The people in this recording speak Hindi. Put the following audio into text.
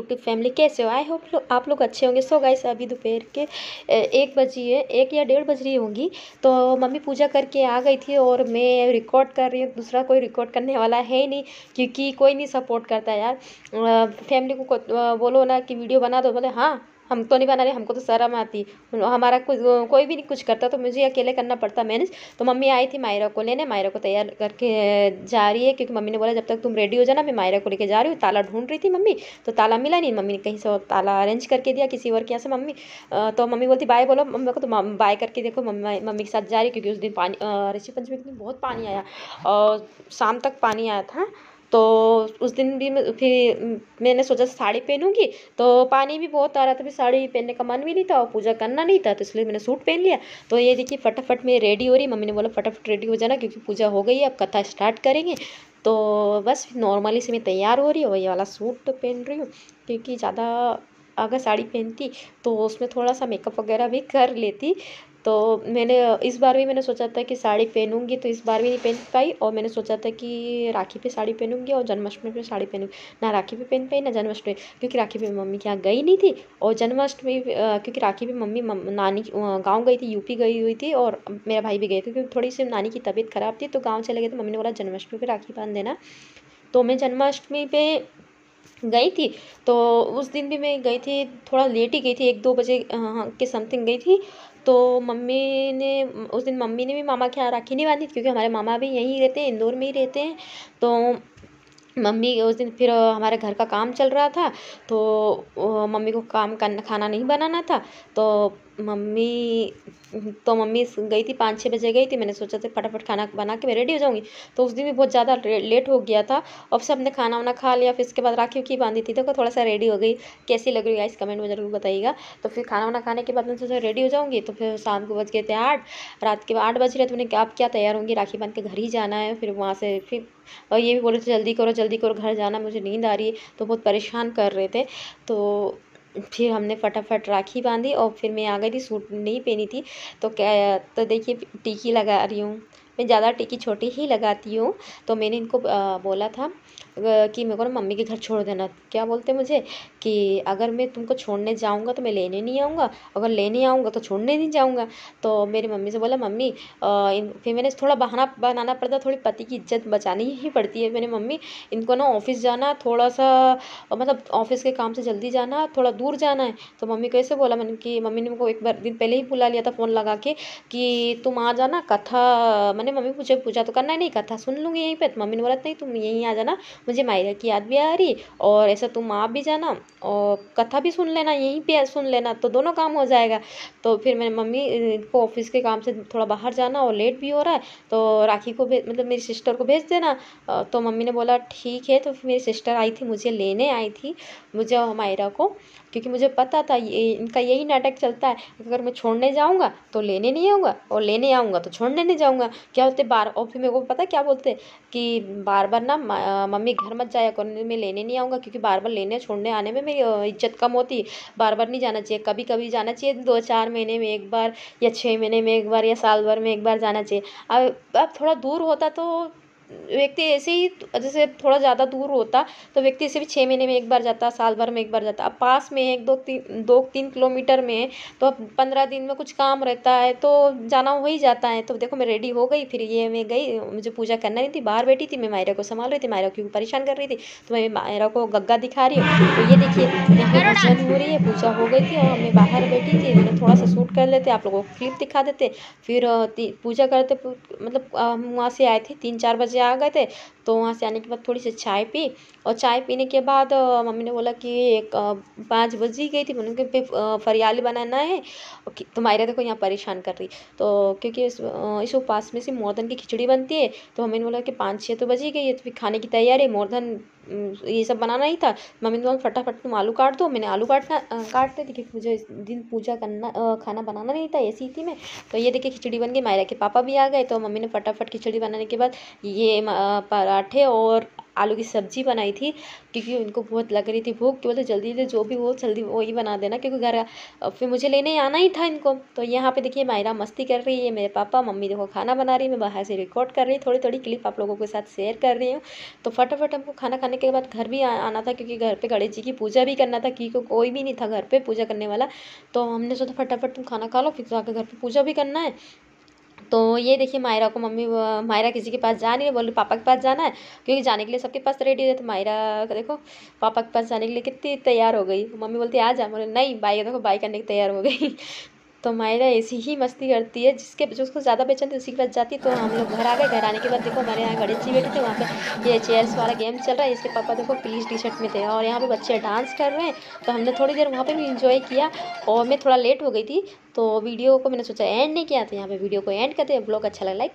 यूट्यूब फैमिली कैसे हो आई होप लो, आप लोग अच्छे होंगे सो गाइस अभी दोपहर के एक बजी है एक या डेढ़ बज रही होंगी तो मम्मी पूजा करके आ गई थी और मैं रिकॉर्ड कर रही हूँ दूसरा कोई रिकॉर्ड करने वाला है ही नहीं क्योंकि कोई नहीं सपोर्ट करता यार फैमिली को बोलो ना कि वीडियो बना दो बोले हाँ हम तो नहीं बना रहे हमको तो शर्म आती हमारा कुछ कोई भी नहीं कुछ करता तो मुझे अकेले करना पड़ता मैनेज तो मम्मी आई थी मायरा को लेने मायरा को तैयार करके जा रही है क्योंकि मम्मी ने बोला जब तक तुम रेडी हो जाना मैं मायरा को लेकर जा रही हूँ ताला ढूंढ रही थी मम्मी तो ताला मिला नहीं मम्मी ने कहीं से ताला अरेंज करके दिया किसी और के यहाँ से मम्मी तो मम्मी बोलती बाय बोलो मम्मी को तो बाय करके देखो मम्मी मम्मी के साथ जा रही क्योंकि उस दिन पानी ऋषि पंचमी के दिन बहुत पानी आया और शाम तक पानी आया था तो उस दिन भी मैं फिर मैंने सोचा साड़ी पहनूँगी तो पानी भी बहुत आ रहा था फिर साड़ी पहनने का मन भी नहीं था और पूजा करना नहीं था तो इसलिए मैंने सूट पहन लिया तो ये देखिए फटाफट मैं रेडी हो रही मम्मी ने बोला फटाफट रेडी हो जाना क्योंकि पूजा हो गई है अब कथा स्टार्ट करेंगे तो बस नॉर्मली से मैं तैयार हो रही हूँ ये वाला सूट तो पहन रही हूँ क्योंकि ज़्यादा अगर साड़ी पहनती तो उसमें थोड़ा सा मेकअप वगैरह भी कर लेती तो मैंने इस बार भी मैंने सोचा था कि साड़ी पहनूँगी तो इस बार भी नहीं पहन पाई और मैंने सोचा था कि राखी पे साड़ी पहनूँगी और जन्माष्टमी पे साड़ी पहनूँगी ना राखी पे पहन पाई ना जन्माष्टमी क्योंकि राखी पे मम्मी के यहाँ गई नहीं थी और जन्माष्टमी क्योंकि राखी पे मम्मी नानी गाँव गई थी यूपी गई हुई थी और मेरा भाई भी गए थे क्योंकि थोड़ी सी नानी की तबीयत ख़राब थी तो गाँव चले गए तो मम्मी ने बोला जन्माष्टमी पर राखी बांध देना तो मैं जन्माष्टमी पर गई थी तो उस दिन भी मैं गई थी थोड़ा लेट ही गई थी एक दो बजे हाँ, हाँ, के समथिंग गई थी तो मम्मी ने उस दिन मम्मी ने भी मामा के यहाँ राखी नहीं बांधी क्योंकि हमारे मामा भी यहीं रहते हैं इंदौर में ही रहते हैं तो मम्मी उस दिन फिर हमारे घर का काम चल रहा था तो मम्मी को काम करना खाना नहीं बनाना था तो मम्मी तो मम्मी गई थी पाँच छः बजे गई थी मैंने सोचा था फटाफट खाना बना के मैं रेडी हो जाऊँगी तो उस दिन भी बहुत ज़्यादा लेट हो गया था और सब ने खाना वाना खा लिया फिर इसके बाद राखी की बांधी थी देखो थोड़ा सा रेडी हो गई कैसी लग रही है इस कमेंट में ज़रूर बताइएगा तो फिर खाना वाना खाने के बाद मैं सोचा रेडी हो जाऊँगी तो फिर शाम को बज गए थे आठ रात के आठ बज रहे तो मैंने अब क्या तैयार होंगी राखी बांध के घर ही जाना है फिर वहाँ से फिर और ये भी बोले थे जल्दी करो जल्दी करो घर जाना मुझे नींद आ रही है तो बहुत परेशान कर रहे थे तो फिर हमने फटाफट राखी बांधी और फिर मैं आ गई थी सूट नहीं पहनी थी तो क्या तो देखिए टिकी लगा रही हूँ मैं ज़्यादा टिकी छोटी ही लगाती हूँ तो मैंने इनको बोला था कि मेरे को ना मम्मी के घर छोड़ देना क्या बोलते मुझे कि अगर मैं तुमको छोड़ने जाऊँगा तो मैं लेने नहीं आऊँगा अगर लेने आऊँगा तो छोड़ने नहीं जाऊँगा तो मेरी मम्मी से बोला मम्मी फिर मैंने थोड़ा बहाना बनाना पड़ता थोड़ी पति की इज्जत बचानी ही पड़ती है मैंने मम्मी इनको ना ऑफिस जाना थोड़ा सा मतलब ऑफिस के काम से जल्दी जाना थोड़ा दूर जाना है तो मम्मी कैसे बोला मैंने कि मम्मी ने मेरे को एक बार दिन पहले ही बुला लिया था फ़ोन लगा के कि तुम आ जाना कथा मैंने मम्मी मुझे पूछा तो करना नहीं कथा सुन लूँगी यहीं पर तो मम्मी ने बोला नहीं तुम यहीं आ जाना मुझे मायरा की याद भी आ रही और ऐसा तुम आप भी जाना और कथा भी सुन लेना यहीं पे सुन लेना तो दोनों काम हो जाएगा तो फिर मैंने मम्मी को ऑफिस के काम से थोड़ा बाहर जाना और लेट भी हो रहा है तो राखी को मतलब मेरी सिस्टर को भेज देना तो मम्मी ने बोला ठीक है तो फिर मेरी सिस्टर आई थी मुझे लेने आई थी मुझे और मायरा को क्योंकि मुझे पता था ये इनका यही नाटक चलता है अगर मैं छोड़ने जाऊँगा तो लेने नहीं आऊँगा और लेने आऊँगा तो छोड़ने नहीं जाऊँगा क्या होते बार और फिर मेरे को पता क्या बोलते कि बार बार ना मम्मी घर मत जाया करने मैं लेने नहीं आऊँगा क्योंकि बार बार लेने छोड़ने आने में मेरी इज्जत कम होती बार बार नहीं जाना चाहिए कभी कभी जाना चाहिए दो चार महीने में एक बार या छः महीने में एक बार या साल भर में एक बार जाना चाहिए अब अब थोड़ा दूर होता तो व्यक्ति ऐसे ही तो, जैसे थोड़ा ज़्यादा दूर होता तो व्यक्ति ऐसे भी छः महीने में एक बार जाता साल भर में एक बार जाता अब पास में है एक दो तीन दो तीन किलोमीटर में है तो पंद्रह दिन में कुछ काम रहता है तो जाना हो ही जाता है तो देखो मैं रेडी हो गई फिर ये मैं गई मुझे पूजा करना नहीं थी बाहर बैठी थी मैं मायरा को संभाल रही थी मायरा क्योंकि परेशान कर रही थी तो मैं मायरा को गग्गा दिखा रही हूँ तो ये देखिए यहाँ हो रही है पूजा हो गई थी और मैं बाहर बैठी थी मैंने थोड़ा सा सूट कर लेते आप लोगों को क्लिप दिखा देते फिर पूजा करते मतलब हम वहाँ से आए थे तीन चार बजे बजे आ गए थे तो वहाँ से आने के बाद थोड़ी सी चाय पी और चाय पीने के बाद मम्मी ने बोला कि एक पाँच बज ही गई थी मैंने कहा फरियाली बनाना है तो मायरा देखो यहाँ परेशान कर रही तो क्योंकि इस, इस उपास में से मोरधन की खिचड़ी बनती है तो मम्मी ने बोला कि पाँच छः तो बज ही गई है तो फिर खाने की तैयारी मोरधन ये सब बनाना ही था मम्मी ने बोला फटाफट तुम आलू काट दो मैंने आलू काटना काटते थे क्योंकि मुझे इस दिन पूजा करना खाना बनाना नहीं था ऐसी थी मैं तो ये देखिए खिचड़ी बन गई मायरा के पापा भी आ गए तो मम्मी ने फटाफट खिचड़ी बनाने के बाद ये पराठे और आलू की सब्ज़ी बनाई थी क्योंकि उनको बहुत लग रही थी भूख तो बोलते जल्दी जल्दी जो भी हो जल्दी वही बना देना क्योंकि घर फिर मुझे लेने आना ही था इनको तो यहाँ पे देखिए मायरा मस्ती कर रही है मेरे पापा मम्मी देखो खाना बना रही है मैं बाहर से रिकॉर्ड कर रही हूँ थोड़ी थोड़ी क्लिप आप लोगों के साथ शेयर कर रही हूँ तो फटाफट हमको खाना खाने के बाद घर भी आना था क्योंकि घर पर गणेश जी की पूजा भी करना था क्योंकि कोई भी नहीं था घर पर पूजा करने वाला तो हमने सोचा फटाफट तुम खाना खा लो फिर जाकर घर पर पूजा भी करना है तो ये देखिए मायरा को मम्मी मायरा किसी के पास जा नहीं है बोली पापा के पास जाना है क्योंकि जाने के लिए सबके पास रेडी है तो मायरा का देखो पापा के पास जाने के लिए कितनी तैयार हो गई मम्मी बोलती आ जा बोले नहीं बाई देखो बाई करने की तैयार हो गई तो मायरा ऐसी ही मस्ती करती है जिसके उसको ज़्यादा बेचन थी उसी के पास जाती तो हम लोग घर आ गए घर आने के बाद देखो हमारे यहाँ गणेश जी बैठे थे वहाँ पे ये चेयर्स वाला गेम चल रहा है इसके पापा देखो पीच टी शर्ट में थे और यहाँ पे बच्चे डांस कर रहे हैं तो हमने थोड़ी देर वहाँ पर भी इंजॉय किया और मैं थोड़ा लेट हो गई थी तो वीडियो को मैंने सोचा एंड नहीं किया था तो यहाँ पर वीडियो को एंड करते ब्लॉग अच्छा लगा लाइक